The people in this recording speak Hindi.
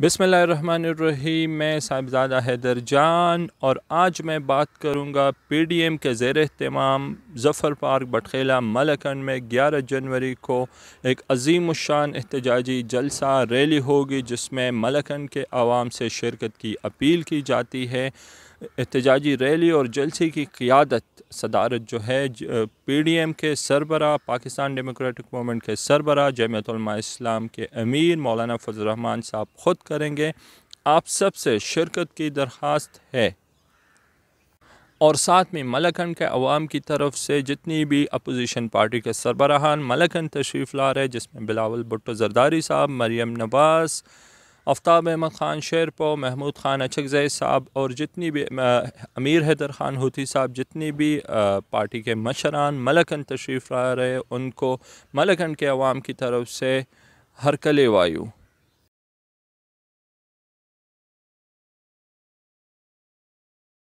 बिसमीम मैं साहिबजादा हैदर जान और आज मैं बात करूंगा पीडीएम के जेर अहतमाम जफ़र पार्क बटखेला मलकन में 11 जनवरी को एक अजीम शान एहतजाजी जलसा रैली होगी जिसमें मलकन के आवाम से शिरकत की अपील की जाती है एहतजाजी रैली और जलसे की क़ियादत सदारत जो है पी डी एम के सरबरा पाकिस्तान डेमोक्रेटिक मूवमेंट के सरबरा जमयतलमा इस्लाम के अमीर मौलाना फजलरहमान साहब ख़ुद करेंगे आप सब से शिरकत की दरख्वास्त है और साथ में मलकन के अवाम की तरफ से जितनी भी अपोजिशन पार्टी के सरबराहान मलकन तशरीफ़ ला रहे जिसमें बिलावल भुट्टो जरदारी साहब मरियम नवाज़ आफ्ताब अहमद ख़ान शेरपो महमूद ख़ान अचकज़ई साहब और जितनी भी अमीर हैदर ख़ान होती साहब जितनी भी पार्टी के मशरान मलकन तशरीफ़ ला रहे उनको मलकन के अवाम की तरफ से हरकले वायु